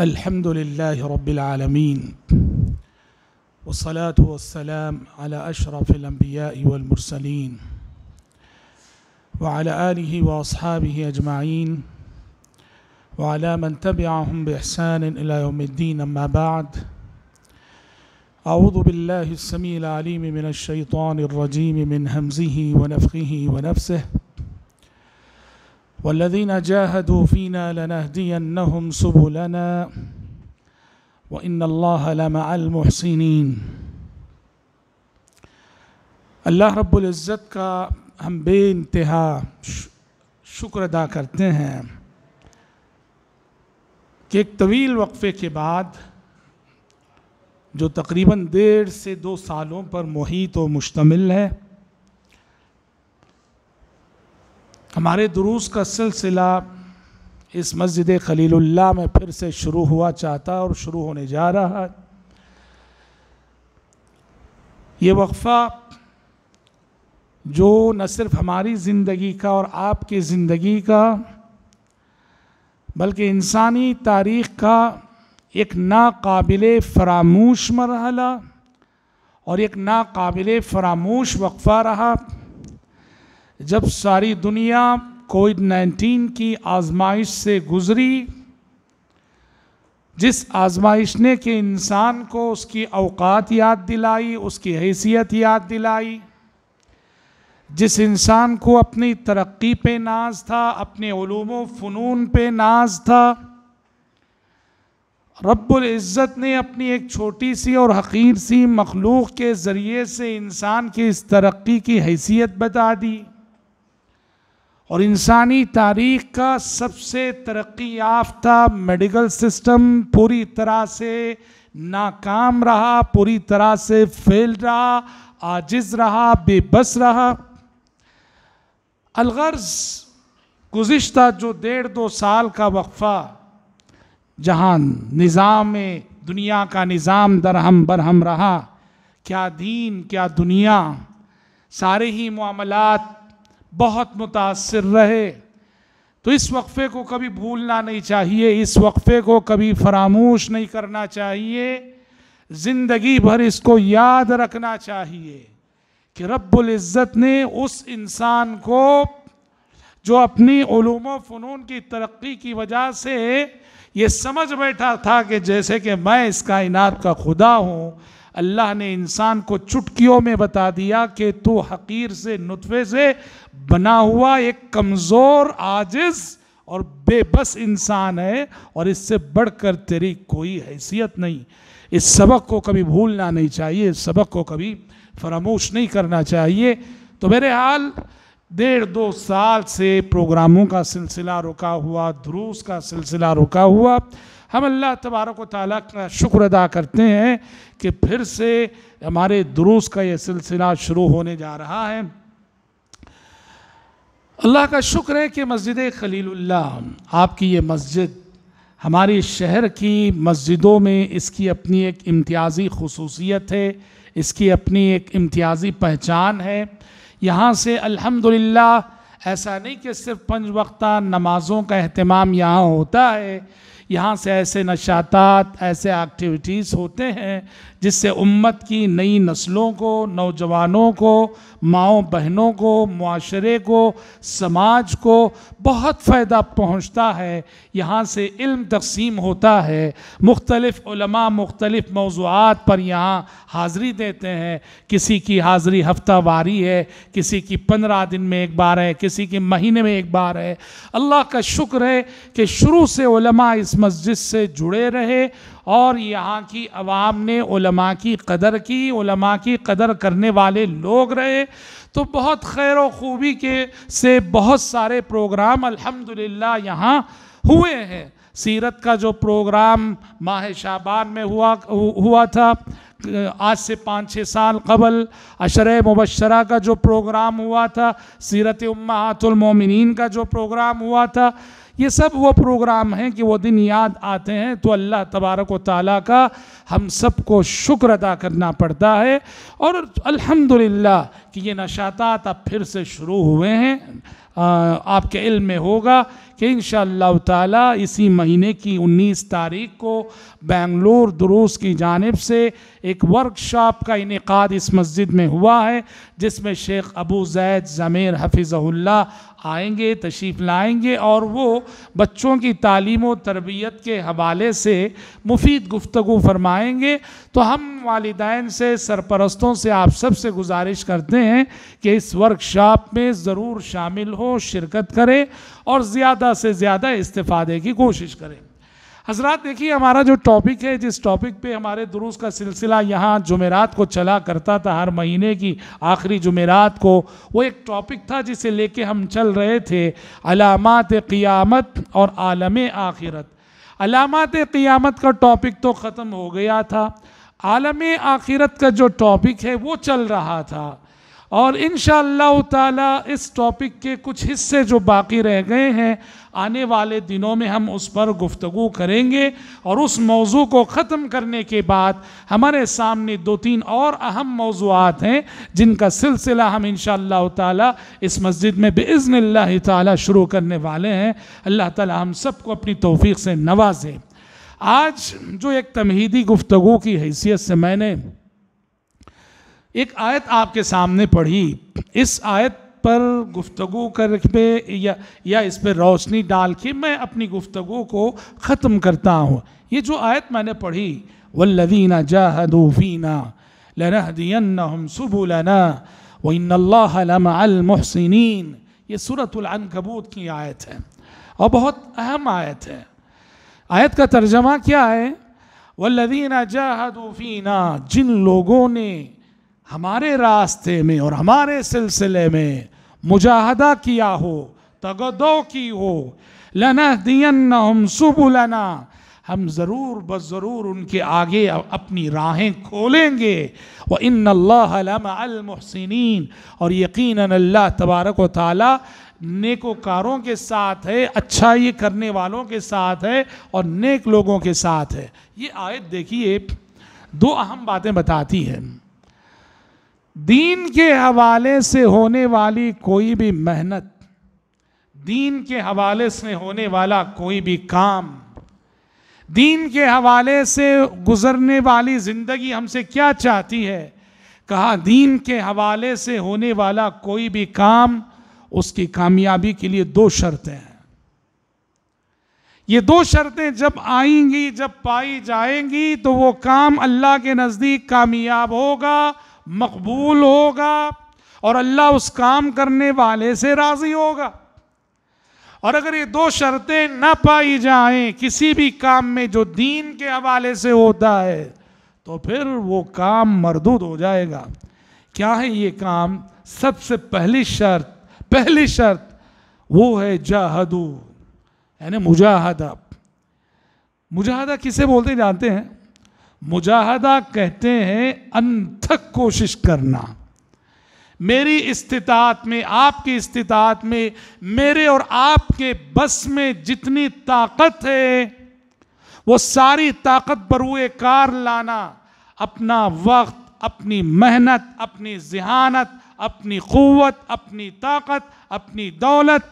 الحمد لله رب العالمين والصلاة والسلام على أشرف الأنبياء والمرسلين وعلى آله وأصحابه أجمعين وعلى من تبعهم بإحسان إلى يوم الدين أما بعد أعوذ بالله السميع العليم من الشيطان الرجيم من همزه ونفخه ونفسه والذين جاهدوا فينا لنهدينهم سبلنا وإن الله لمع المحسنين अल्लाह रब्ज़त का हम बे इंतहा शुक्र अदा करते हैं कि एक तवील वक्फ़े के बाद जो तकरीबन डेढ़ से दो सालों पर मुहित व मुश्तमिल है हमारे दुरूस का सिलसिला इस मस्जिद खलीलुल्लाह में फिर से शुरू हुआ चाहता और शुरू होने जा रहा है ये वक्फ़ा जो न सिर्फ हमारी ज़िंदगी का और आपकी ज़िंदगी का बल्कि इंसानी तारीख़ का एक नाकबिल फरामोश मरहला और एक नाकबिल फरामोश वक्फ़ा रहा जब सारी दुनिया कोविड 19 की आजमाइश से गुज़री जिस आजमाइश ने कि इंसान को उसकी अवकात याद दिलाई उसकी हैसियत याद दिलाई जिस इंसान को अपनी तरक्की पे नाज था अपने ूम फ़नून पे नाज था रब्बुल इज़्ज़त ने अपनी एक छोटी सी और हकीर सी मखलूक के ज़रिए से इंसान की इस तरक्की की हैसियत बता दी और इंसानी तारीख का सबसे तरक्की याफ्ता मेडिकल सिस्टम पूरी तरह से नाकाम रहा पूरी तरह से फेल रहा आजिज रहा बेबस रहा अलगर्ज गुज्त जो डेढ़ दो साल का वक्फ़ा जहाँ निज़ाम दुनिया का निज़ाम दरहम बरहम रहा क्या दीन क्या दुनिया सारे ही मामलात बहुत मुतासर रहे तो इस वक्फ़े को कभी भूलना नहीं चाहिए इस वक्फ़े को कभी फरामोश नहीं करना चाहिए ज़िंदगी भर इसको याद रखना चाहिए कि रब्ज़त ने उस इंसान को जो अपनी ूम फ़नून की तरक्की की वजह से ये समझ बैठा था कि जैसे कि मैं इस कायनात का खुदा हूँ अल्लाह ने इंसान को चुटकियों में बता दिया कि तू हकीर से नुतफे से बना हुआ एक कमज़ोर आजिज़ और बेबस इंसान है और इससे बढ़कर तेरी कोई हैसियत नहीं इस सबक को कभी भूलना नहीं चाहिए इस सबक को कभी फरामोश नहीं करना चाहिए तो मेरे हाल डेढ़ दो साल से प्रोग्रामों का सिलसिला रुका हुआ दुरूस का सिलसिला रुका हुआ हम अल्लाह तबारक ताली का शुक्र अदा करते हैं कि फिर से हमारे दुरूस का ये सिलसिला शुरू होने जा रहा है अल्लाह का शुक्र है कि मस्जिद ख़लील आपकी ये मस्जिद हमारे शहर की मस्जिदों में इसकी अपनी एक इम्तियाज़ी खसूसियत है इसकी अपनी एक इम्तियाज़ी पहचान है यहाँ से अल्हम्दुलिल्लाह ऐसा नहीं कि सिर्फ पंच वक्ता नमाज़ों का अहतमाम यहाँ होता है यहाँ से ऐसे नशातात ऐसे एक्टिविटीज़ होते हैं जिससे उम्मत की नई नस्लों को नौजवानों को माओ बहनों को माशरे को समाज को बहुत फ़ायदा पहुँचता है यहाँ से इल्म तकसीम होता है मुख्तलफ़ मुख्तलिफ मौजूद पर यहाँ हाज़री देते हैं किसी की हाज़री वारी है किसी की पंद्रह दिन में एक बार है किसी की महीने में एक बार है अल्लाह का शुक्र है कि शुरू से इस मस्जिद से जुड़े रहे और यहाँ की आवाम ने उलमा की कदर की उलमा की कदर करने वाले लोग रहे तो बहुत खैर खूबी के से बहुत सारे प्रोग्राम अल्हम्दुलिल्लाह यहाँ हुए हैं सीरत का जो प्रोग्राम माह शाबान में हुआ हुआ था आज से पाँच छः साल कबल अशर मुबशरा का जो प्रोग्राम हुआ था सीरत मोमिनीन का जो प्रोग्राम हुआ था ये सब वो प्रोग्राम हैं कि वो दिन याद आते हैं तो अल्लाह तबारक व का हम सबको शुक्र अदा करना पड़ता है और अल्हम्दुलिल्लाह कि ये नशातात अब फिर से शुरू हुए हैं आपके इल्म में होगा कि इन ताला इसी महीने की 19 तारीख को बेंगलोर दुरूस की जानब से एक वर्कशॉप का इनका इस मस्जिद में हुआ है जिसमें शेख अबू जैद ज़मीर हफिज़ल्ला आएंगे तशरीफ़ लाएंगे और वो बच्चों की तालीम और तरबियत के हवाले से मुफीद गुफ्तु फरमाएंगे तो हम वालदान से सरपरस्तों से आप सब से गुजारिश करते हैं कि इस वर्कशॉप में ज़रूर शामिल हो शिरकत करें और ज़्यादा से ज़्यादा इस्तेफादे की कोशिश करें हजरात देखिए हमारा जो टॉपिक है जिस टॉपिक पे हमारे दुरुस्त का सिलसिला यहाँ जुमेरात को चला करता था हर महीने की आखिरी जुमेरात को वो एक टॉपिक था जिसे लेके हम चल रहे थे अलामत क़ियामत और आलम आखिरत अलामत क़ियामत का टॉपिक तो ख़त्म हो गया था आलम आखिरत का जो टॉपिक है वो चल रहा था और इन ताला इस टॉपिक के कुछ हिस्से जो बाकी रह गए हैं आने वाले दिनों में हम उस पर गुफ्तु करेंगे और उस मौजू को ख़त्म करने के बाद हमारे सामने दो तीन और अहम मौजूद हैं जिनका सिलसिला हम इन ताला इस मस्जिद में बेज़न ताला शुरू करने वाले हैं अल्लाह ताला हम सबको अपनी तोफ़ी से नवाजे आज जो एक तमहीदी गुफ्तु की हैसियत से मैंने एक आयत आपके सामने पढ़ी इस आयत पर गुफ्तगु कर पे या या इस पर रोशनी डाल के मैं अपनी गुफ्तगु को ख़त्म करता हूँ ये जो आयत मैंने पढ़ी वल्लवीना जाहदूफीना लनहदियन हम सुबुलना वल्लामसिन ये सूरतलकबूत की आयत है और बहुत अहम आयत है आयत का तर्जमा क्या है वल्लवीना जाहदूफीना जिन लोगों ने हमारे रास्ते में और हमारे सिलसिले में मुजाहदा किया हो तगदो की हो लना दियन हम सुबुलना हम ज़रूर बस ज़रूर उनके आगे अपनी राहें खोलेंगे व इन अल्लाहसिन और यकीन अल्लाह तबारक व ताली नेकोकारों के साथ है अच्छाई करने वालों के साथ है और नेक लोगों के साथ है ये आयत देखिए दो अहम बातें बताती है दीन के हवाले से होने वाली कोई भी मेहनत दीन के हवाले से होने वाला कोई भी काम दीन के हवाले से गुजरने वाली ज़िंदगी हमसे क्या चाहती है कहा दीन के हवाले से होने वाला कोई भी काम उसकी कामयाबी के लिए दो शर्तें हैं ये दो शर्तें जब आएंगी जब पाई जाएंगी तो वो काम अल्लाह के नज़दीक कामयाब होगा मकबूल होगा और अल्लाह उस काम करने वाले से राज़ी होगा और अगर ये दो शर्तें ना पाई जाएं किसी भी काम में जो दीन के हवाले से होता है तो फिर वो काम मरदूद हो जाएगा क्या है ये काम सबसे पहली शर्त पहली शर्त वो है जहादू यानी मुजाहदा मुजाहदा किसे बोलते जानते हैं मुजाहदा कहते हैं अनथक कोशिश करना मेरी इस्तात में आपकी इस्तात में मेरे और आपके बस में जितनी ताकत है वो सारी ताकत हुए कार लाना अपना वक्त अपनी मेहनत अपनी जहानत अपनी क़वत अपनी ताकत अपनी दौलत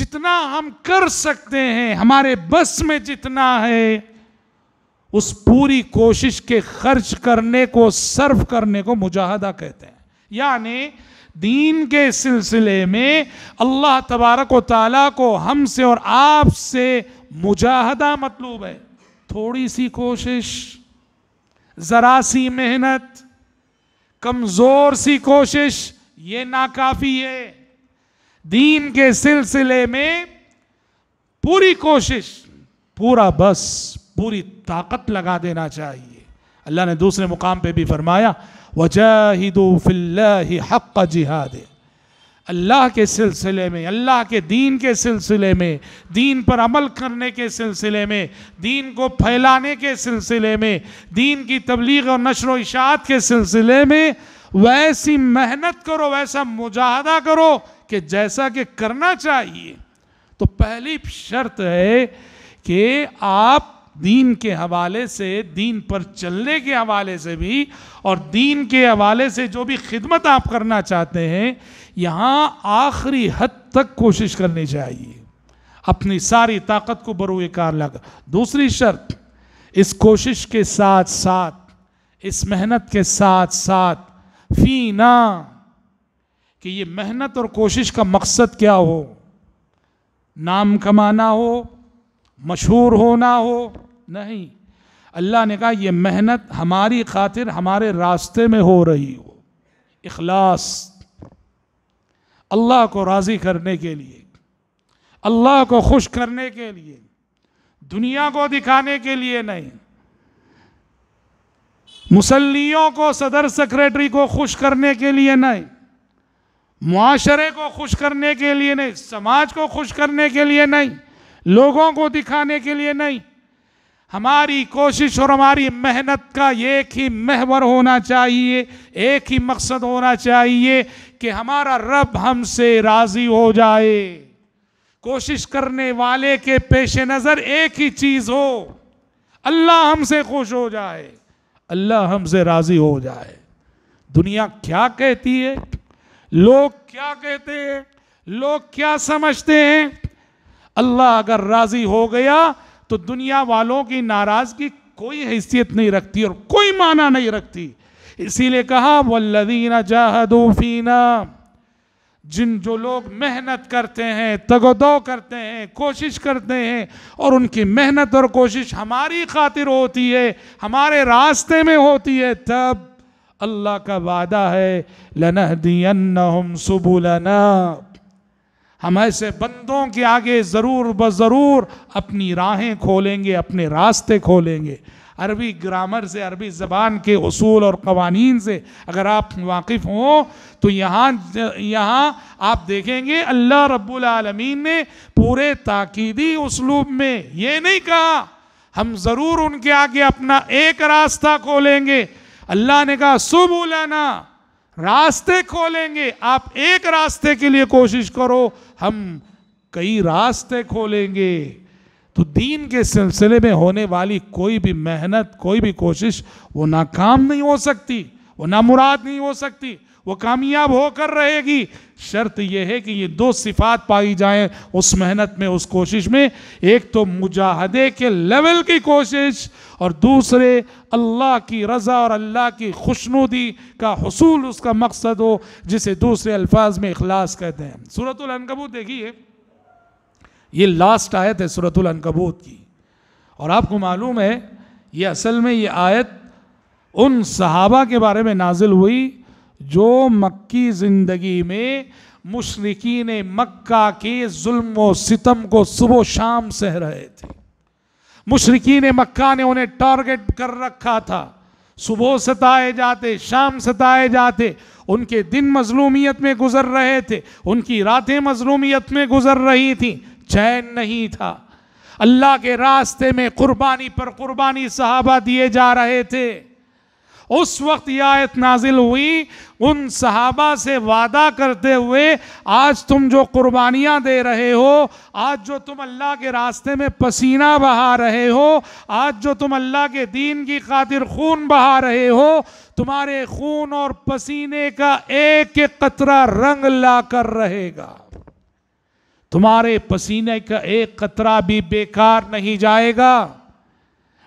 जितना हम कर सकते हैं हमारे बस में जितना है उस पूरी कोशिश के खर्च करने को सर्व करने को मुजाहदा कहते हैं यानी दीन के सिलसिले में अल्लाह तबारक ताला को हमसे और आपसे मुजाहदा मतलूब है थोड़ी सी कोशिश ज़रा सी मेहनत कमज़ोर सी कोशिश ये नाकाफ़ी है दीन के सिलसिले में पूरी कोशिश पूरा बस पूरी ताकत लगा देना चाहिए अल्लाह ने दूसरे मुकाम पे भी फरमाया वजाहिदो फिल्लाही हक़ जिहाद अल्लाह के सिलसिले में अल्लाह के दीन के सिलसिले में दीन पर अमल करने के सिलसिले में दीन को फैलाने के सिलसिले में दीन की तबलीग और नशर इशात के सिलसिले में वैसी मेहनत करो वैसा मुजाहदा करो कि जैसा कि करना चाहिए तो पहली शर्त है कि आप दीन के हवाले से दीन पर चलने के हवाले से भी और दीन के हवाले से जो भी खिदमत आप करना चाहते हैं यहाँ आखिरी हद तक कोशिश करनी चाहिए अपनी सारी ताकत को बरूए कार लगा दूसरी शर्त इस कोशिश के साथ साथ इस मेहनत के साथ साथ फीना कि ये मेहनत और कोशिश का मकसद क्या हो नाम कमाना हो मशहूर होना हो नहीं अल्लाह ने कहा यह मेहनत हमारी खातिर हमारे रास्ते में हो रही हो इखलास अल्लाह को राज़ी करने के लिए अल्लाह को खुश करने के लिए दुनिया को दिखाने के लिए नहीं मुसलियों को सदर सेक्रेटरी को खुश करने के लिए नहीं माशरे को खुश करने के लिए नहीं समाज को खुश करने के लिए नहीं लोगों को दिखाने के लिए नहीं हमारी कोशिश और हमारी मेहनत का एक ही महवर होना चाहिए एक ही मकसद होना चाहिए कि हमारा रब हमसे राज़ी हो जाए कोशिश करने वाले के पेश नज़र एक ही चीज़ हो अल्लाह हमसे खुश हो जाए अल्लाह हमसे राज़ी हो जाए दुनिया क्या कहती है लोग क्या कहते हैं लोग क्या समझते हैं अल्लाह अगर राज़ी हो गया तो दुनिया वालों की नाराज़गी कोई हैसियत नहीं रखती और कोई माना नहीं रखती इसीलिए कहा वल्लदीना जाहदूफीना जिन जो लोग मेहनत करते हैं तगोदो करते हैं कोशिश करते हैं और उनकी मेहनत और कोशिश हमारी खातिर होती है हमारे रास्ते में होती है तब अल्लाह का वादा है लनह हम सुबुलना हम ऐसे बंदों के आगे ज़रूर ब ज़रूर अपनी राहें खोलेंगे अपने रास्ते खोलेंगे अरबी ग्रामर से अरबी ज़बान के असूल और कवानीन से अगर आप वाकिफ़ हों तो यहाँ यहाँ आप देखेंगे अल्लाह रब्बुलमीन ने पूरे ताकीदी उसलूब में ये नहीं कहा हम ज़रूर उनके आगे अपना एक रास्ता खोलेंगे अल्लाह ने कहा सुबुलाना रास्ते खोलेंगे आप एक रास्ते के लिए कोशिश करो हम कई रास्ते खोलेंगे तो दीन के सिलसिले में होने वाली कोई भी मेहनत कोई भी कोशिश वो नाकाम नहीं हो सकती वो नामुराद नहीं हो सकती वो कामयाब होकर रहेगी शर्त यह है कि ये दो सिफात पाई जाएं उस मेहनत में उस कोशिश में एक तो मुजाहदे के लेवल की कोशिश और दूसरे अल्लाह की रज़ा और अल्लाह की खुशनुदी का हसूल उसका मकसद हो जिसे दूसरे अल्फाज में अखलास कहते हैं सूरतलकबूत देखिए ये लास्ट आयत है सूरतलकबूत की और आपको मालूम है ये असल में ये आयत उन सहाबा के बारे में नाजिल हुई जो मक्की ज़िंदगी में ने मक्का के जुल्म व सितम को सुबह शाम सह रहे थे मुशरक़ी ने मक्का ने उन्हें टारगेट कर रखा था सुबह सताए जाते शाम सताए जाते उनके दिन मजलूमियत में गुजर रहे थे उनकी रातें मजलूमियत में गुजर रही थीं चैन नहीं था अल्लाह के रास्ते में कुर्बानी पर कुर्बानी सहाबा दिए जा रहे थे उस वक्त यह आयत नाजिल हुई उन सहाबा से वादा करते हुए आज तुम जो कुर्बानियाँ दे रहे हो आज जो तुम अल्लाह के रास्ते में पसीना बहा रहे हो आज जो तुम अल्लाह के दीन की खातिर खून बहा रहे हो तुम्हारे खून और पसीने का एक एक कतरा रंग ला कर रहेगा तुम्हारे पसीने का एक कतरा भी बेकार नहीं जाएगा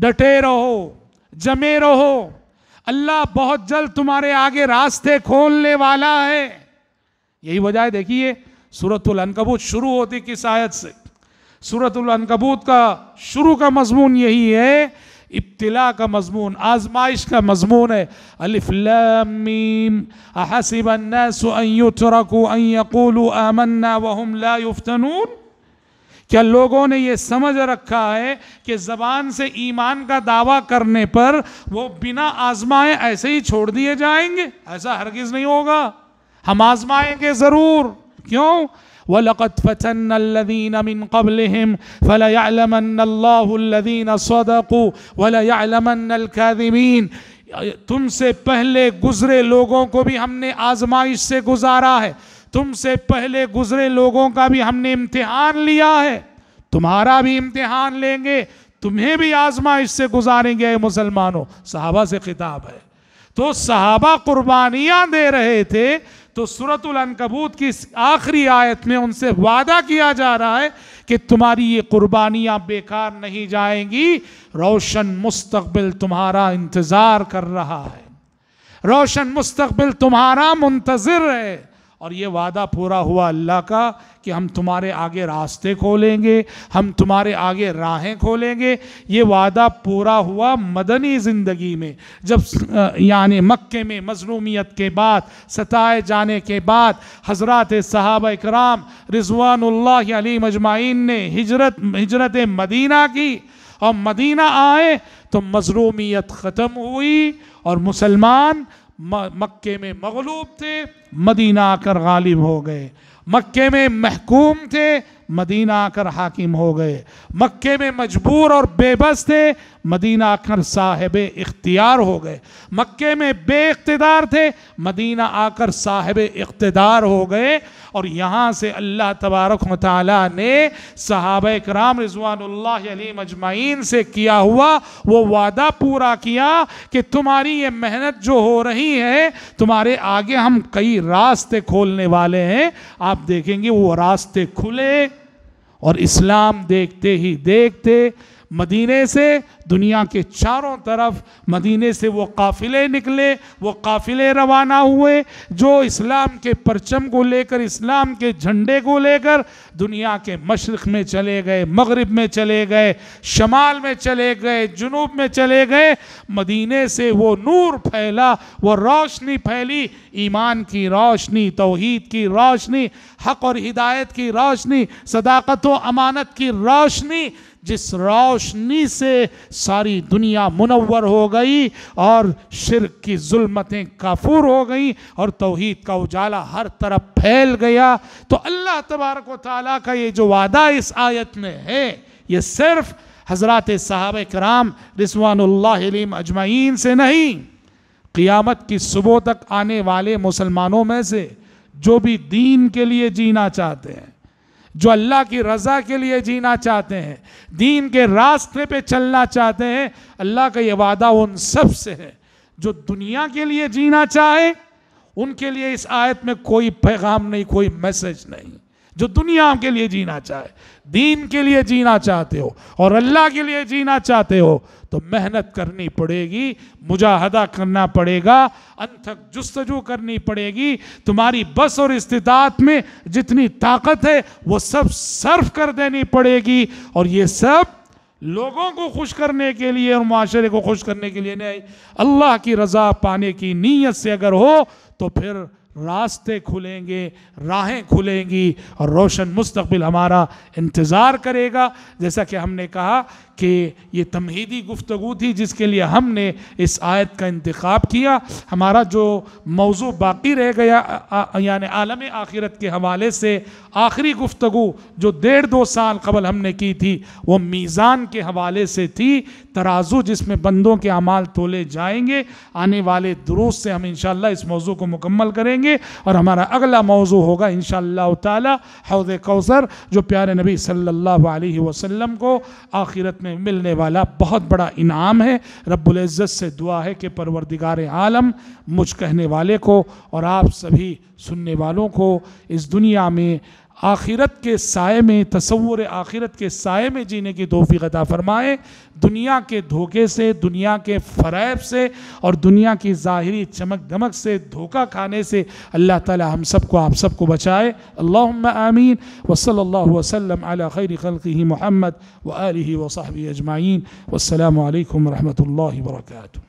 डटे रहो जमे रहो अल्लाह बहुत जल्द तुम्हारे आगे रास्ते खोलने वाला है यही वजह है देखिए सूरतुल अनकबूत शुरू होती किस आयत से सूरतुल अनकबूत का शुरू का मजमून यही है इब्तिला का मजमून आजमाइश का मजमून है अलिफ्लामीम अहसिबन्नासु अन युतरकू आमन्ना वहुम ला युफ्तनून क्या लोगों ने यह समझ रखा है कि ज़बान से ईमान का दावा करने पर वो बिना आजमाए ऐसे ही छोड़ दिए जाएंगे ऐसा हरगिज़ नहीं होगा हम आजमाएंगे ज़रूर क्यों وَلَقَدْ فَتَنَّ الَّذِينَ مِنْ قَبْلِهِمْ من قبلهم فليعلمن الله الذين صدقوا وليعلمن الكاذبين तुमसे पहले गुजरे लोगों को भी हमने आजमाइश से गुजारा है तुमसे पहले गुजरे लोगों का भी हमने इम्तिहान लिया है तुम्हारा भी इम्तिहान लेंगे तुम्हें भी आजमाइश से गुजारेंगे मुसलमानों साहबा से खिताब है तो सहाबा कुर्बानियां दे रहे थे तो सूरतुल अनकबूत की आखिरी आयत में उनसे वादा किया जा रहा है कि तुम्हारी ये कुर्बानियां बेकार नहीं जाएंगी रोशन मुस्तबिल तुम्हारा इंतज़ार कर रहा है रोशन मुस्तबिल तुम्हारा मुंतज़र है और ये वादा पूरा हुआ अल्लाह का कि हम तुम्हारे आगे रास्ते खोलेंगे हम तुम्हारे आगे राहें खोलेंगे ये वादा पूरा हुआ मदनी ज़िंदगी में जब यानी मक्के में मजलूमियत के बाद सताए जाने के बाद हजरत साहब कराम रिजवानल्ला मजमाइन ने हिजरत हिजरत मदीना की और मदीना आए तो मजलूमियत ख़त्म हुई और मुसलमान मक्के में मगलूब थे मदीना आकर गालिब हो गए मक्के में महकूम थे मदीना आकर हाकिम हो गए मक्के में मजबूर और बेबस थे मदीना आकर साहेब इख्तियार हो गए मक्के में बे इकतदार थे मदीना आकर साहेब इकतदार हो गए और यहाँ से अल्लाह तबारक ताली ने सहाब कराम रिजवान मजमाइन से किया हुआ वो वादा पूरा किया कि तुम्हारी ये मेहनत जो हो रही है तुम्हारे आगे हम कई रास्ते खोलने वाले हैं आप देखेंगे वो रास्ते खुले और इस्लाम देखते ही देखते मदीने से दुनिया के चारों तरफ मदीने से वो काफ़िले निकले वो काफ़िले रवाना हुए जो इस्लाम के परचम को लेकर इस्लाम के झंडे को लेकर दुनिया के मशरक़ में चले गए मगरब में चले गए शमाल में चले गए जुनूब में चले गए मदीने से वो नूर फैला वो रोशनी फैली ईमान की रोशनी तोहद की रोशनी हक और हिदायत की रोशनी सदाकत व अमानत की रोशनी जिस रोशनी से सारी दुनिया मुनवर हो गई और शिरक की जुल्मतें काफूर हो गई और तोहद का उजाला हर तरफ फैल गया तो अल्लाह तबारक वाली का ये जो वादा इस आयत में है ये सिर्फ हजरत साहब कराम रिसवानल्लाम अजमाइन से नहीं क़ियामत की सुबह तक आने वाले मुसलमानों में से जो भी दीन के लिए जीना चाहते हैं जो अल्लाह की रज़ा के लिए जीना चाहते हैं दीन के रास्ते पे चलना चाहते हैं अल्लाह का ये वादा उन सब से है जो दुनिया के लिए जीना चाहे उनके लिए इस आयत में कोई पैगाम नहीं कोई मैसेज नहीं जो दुनिया के लिए जीना चाहे दीन के लिए जीना चाहते हो और अल्लाह के लिए जीना चाहते हो तो मेहनत करनी पड़ेगी मुजाहदा करना पड़ेगा अनथक जस्तजू करनी पड़ेगी तुम्हारी बस और इस्तात में जितनी ताकत है वो सब सर्व कर देनी पड़ेगी और ये सब लोगों को खुश करने के लिए और माशरे को खुश करने के लिए नहीं अल्लाह की रज़ा पाने की नीयत से अगर हो तो फिर रास्ते खुलेंगे राहें खुलेंगी और रोशन मुस्तबिल हमारा इंतज़ार करेगा जैसा कि हमने कहा कि ये तमहीदी गुफ्तु थी जिसके लिए हमने इस आयत का इंतखब किया हमारा जो मौजू बाकी रह गया यानि आलम आखिरत के हवाले से आखिरी गुफ्तु जो डेढ़ दो साल कबल हमने की थी वो मीज़ान के हवाले से थी तराजू जिसमें बंदों के अमाल तोले जाएंगे आने वाले दुरुस्त से हम इन इस मौजू को मुकम्मल करेंगे करेंगे और हमारा अगला मौजू होगा इन ताला कौसर जो प्यारे नबी सल्ला अलैहि को आखिरत में मिलने वाला बहुत बड़ा इनाम है रब्ज़त से दुआ है कि परवरदिगार आलम मुझ कहने वाले को और आप सभी सुनने वालों को इस दुनिया में आखिरत के साय में तस्वुर आखिरत के साय में जीने की तोफ़ी अदा फरमाए दुनिया के धोखे से दुनिया के फ़रैब से और दुनिया की ज़ाहरी चमक दमक से धोखा खाने से अल्लाह ताला हम सबको आप सबको बचाए अल्लाह आमीन वसलम अला खैर खल्कि मोहम्मद व आलि वसाहबी अजमाइन वालकम वरहमल वर्का